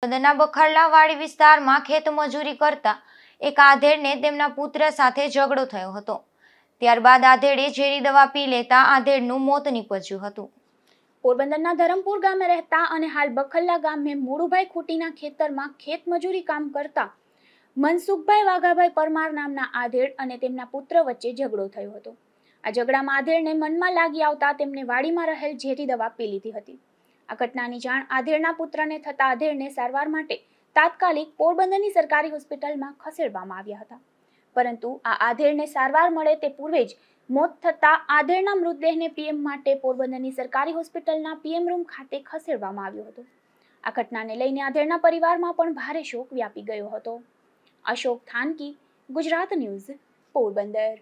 બખરલા વાડી વિસ્તારમાં ખેતમજૂરી કરતા એક આધેડને તેમના પુત્ર સાથે ઝઘડો થયો હતો ત્યારબાદ આધેડે ઝેરી દવા પી લેતા આધેડનું મોત નીપજ્યું હતું પોરબંદરના ધરમપુર ગામે રહેતા અને હાલ બખલ્લા ગામે મોડુભાઈ ખૂટીના ખેતરમાં ખેતમજૂરી કામ કરતા મનસુખભાઈ વાઘાભાઈ પરમાર નામના આધેડ અને તેમના પુત્ર વચ્ચે ઝઘડો થયો હતો આ ઝઘડામાં આધેડને મનમાં લાગી આવતા તેમને વાડીમાં રહેલ ઝેરી દવા પી લીધી હતી આ ઘટનાની જાણ આધેડના પુત્રને થતા આધેડને સારવાર માટે તાત્કાલિક પોરબંદરની સરકારી હોસ્પિટલમાં ખસેડવામાં આવ્યા હતા પરંતુ આ આધેડને સારવાર મળે તે પૂર્વે જ મોત થતાં આધેડના મૃતદેહને પીએમ માટે પોરબંદરની સરકારી હોસ્પિટલના પીએમ રૂમ ખાતે ખસેડવામાં આવ્યો હતો આ ઘટનાને લઈને આધેડના પરિવારમાં પણ ભારે શોક વ્યાપી ગયો હતો અશોક થાનકી ગુજરાત ન્યૂઝ પોરબંદર